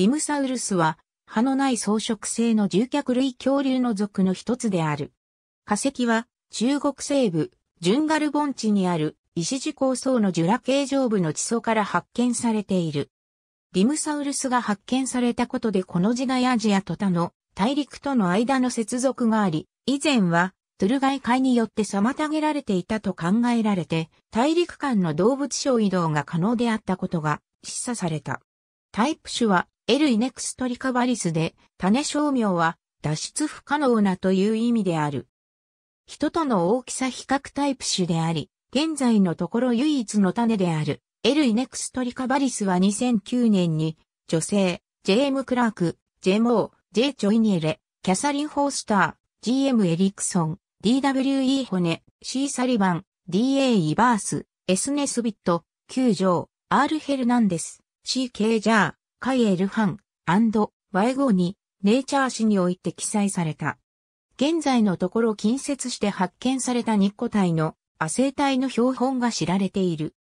ディムサウルスは、歯のない装飾性の獣脚類恐竜の属の一つである。化石は、中国西部、ジュンガル盆地にある、石地構想のジュラ形状部の地層から発見されている。ディムサウルスが発見されたことでこの時代アジアと他の大陸との間の接続があり、以前はトゥルガイ海によって妨げられていたと考えられて、大陸間の動物商移動が可能であったことが示唆された。タイプ種はエルイネクストリカバリスで、種商名は脱出不可能なという意味である。人との大きさ比較タイプ種であり、現在のところ唯一の種である、エルイネクストリカバリスは2009年に、女性、JM クラーク、ジェモー、J チョイニエレ、キャサリン・ホースター、GM エリクソン、DWE ホネ、C サリバン、DA イバース、S ネスビット、9条、R ヘルナンデス、CK ジャー、カイエルハン、ワイゴーに、ネイチャー誌において記載された。現在のところ近接して発見された日個体の亜生体の標本が知られている。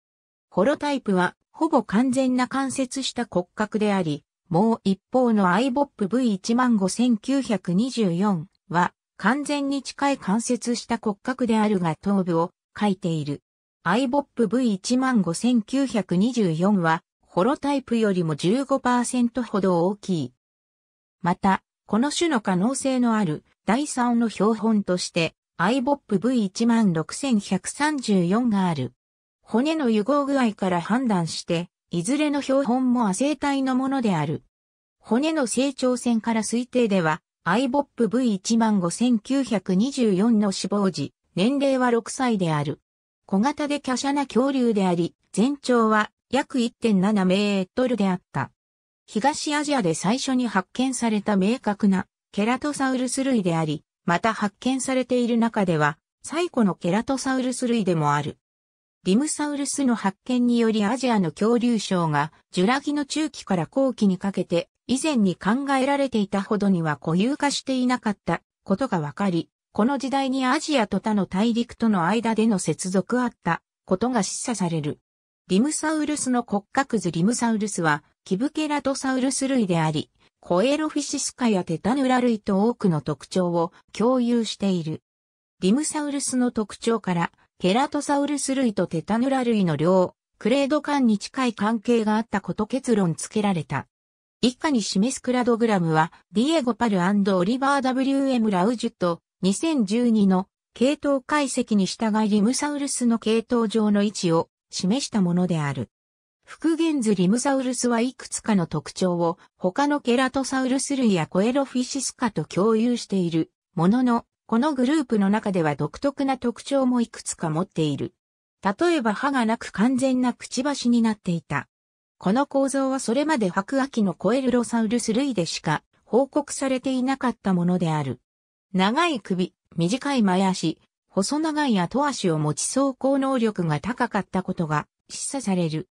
ホロタイプは、ほぼ完全な関節した骨格であり、もう一方のアイボップ V15924 は、完全に近い関節した骨格であるが頭部を書いている。アイボップ V15924 はホロタイプよりも15%ほど大きい。また、この種の可能性のある第3の標本として iBOPV16134 がある。骨の融合具合から判断して、いずれの標本も亜生体のものである。骨の成長線から推定では、iBOPV15924 の死亡時、年齢は6歳である。小型で華奢な恐竜であり、全長は約1.7メートルであった。東アジアで最初に発見された明確なケラトサウルス類であり、また発見されている中では最古のケラトサウルス類でもある。リムサウルスの発見によりアジアの恐竜省がジュラギの中期から後期にかけて以前に考えられていたほどには固有化していなかったことがわかり、この時代にアジアと他の大陸との間での接続あったことが示唆される。リムサウルスの骨格図リムサウルスは、キブケラトサウルス類であり、コエロフィシスカやテタヌラ類と多くの特徴を共有している。リムサウルスの特徴から、ケラトサウルス類とテタヌラ類の量、クレード間に近い関係があったこと結論付けられた。以下に示すクラドグラムは、ディエゴ・パルオリバー・ W.M. ラウジュと2012の系統解析に従いリムサウルスの系統上の位置を示したものである。復元図リムサウルスはいくつかの特徴を他のケラトサウルス類やコエロフィシス科と共有しているものの、このグループの中では独特な特徴もいくつか持っている。例えば歯がなく完全なくちばしになっていた。この構造はそれまで白亜紀のコエルロサウルス類でしか報告されていなかったものである。長い首、短い前足、細長い後足を持ち走行能力が高かったことが示唆される。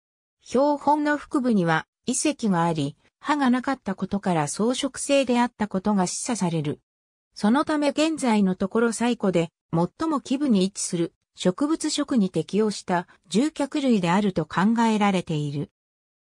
標本の腹部には遺跡があり、歯がなかったことから装飾性であったことが示唆される。そのため現在のところ最古で最も基部に位置する植物食に適応した獣脚類であると考えられている。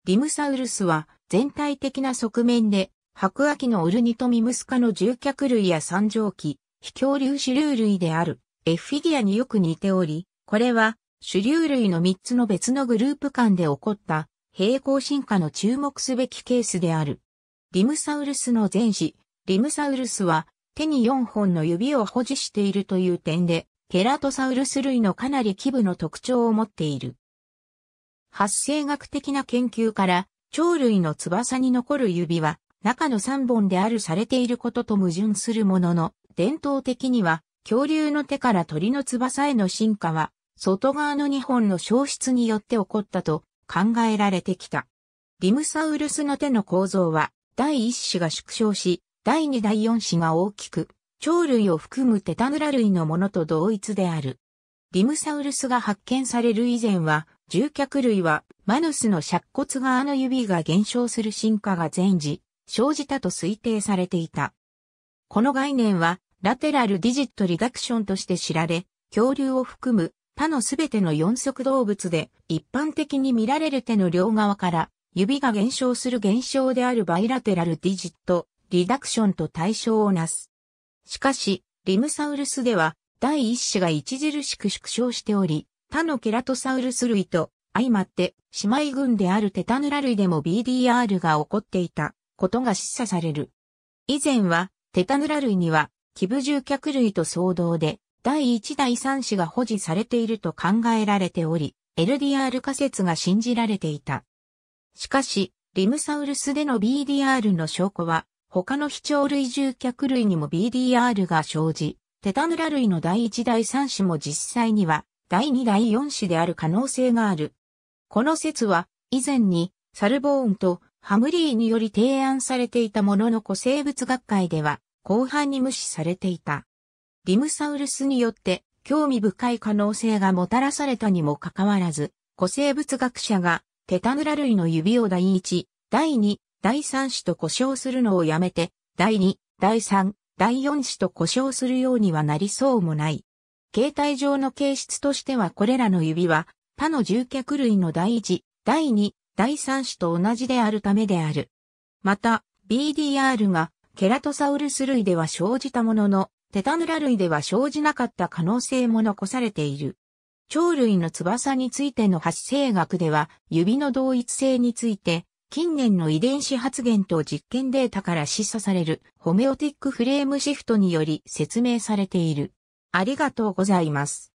リムサウルスは全体的な側面で白亜紀のウルニトミムス科の獣脚類や三畳紀、非恐竜種類類である。エフィギアによく似ており、これは主流類の3つの別のグループ間で起こった平行進化の注目すべきケースである。リムサウルスの前肢、リムサウルスは手に4本の指を保持しているという点で、ケラトサウルス類のかなり基部の特徴を持っている。発生学的な研究から、鳥類の翼に残る指は中の3本であるされていることと矛盾するものの、伝統的には恐竜の手から鳥の翼への進化は、外側の2本の消失によって起こったと考えられてきた。ディムサウルスの手の構造は、第1子が縮小し、第2第4子が大きく、鳥類を含むテタヌラ類のものと同一である。ディムサウルスが発見される以前は、獣脚類はマヌスの尺骨側の指が減少する進化が前時、生じたと推定されていた。この概念はラテラルディジットリダクションとして知られ、恐竜を含む他のすべての四足動物で一般的に見られる手の両側から指が減少する現象であるバイラテラルディジットリダクションと対象をなす。しかし、リムサウルスでは第一子が著しく縮小しており、他のケラトサウルス類と相まって姉妹群であるテタヌラ類でも BDR が起こっていたことが示唆される。以前はテタヌラ類には基部獣脚類と相同で、第1第3子が保持されていると考えられており、LDR 仮説が信じられていた。しかし、リムサウルスでの BDR の証拠は、他の非鳥類獣脚類にも BDR が生じ、テタヌラ類の第1第3子も実際には、第2第4子である可能性がある。この説は、以前に、サルボーンとハムリーにより提案されていたものの古生物学会では、広範に無視されていた。ディムサウルスによって興味深い可能性がもたらされたにもかかわらず、古生物学者がテタヌラ類の指を第1、第2、第3種と呼称するのをやめて、第2、第3、第4種と呼称するようにはなりそうもない。形態上の形質としてはこれらの指は他の獣脚類の第1、第2、第3種と同じであるためである。また、BDR がケラトサウルス類では生じたものの、テタヌラ類では生じなかった可能性も残されている。鳥類の翼についての発生学では、指の同一性について、近年の遺伝子発現と実験データから示唆されるホメオティックフレームシフトにより説明されている。ありがとうございます。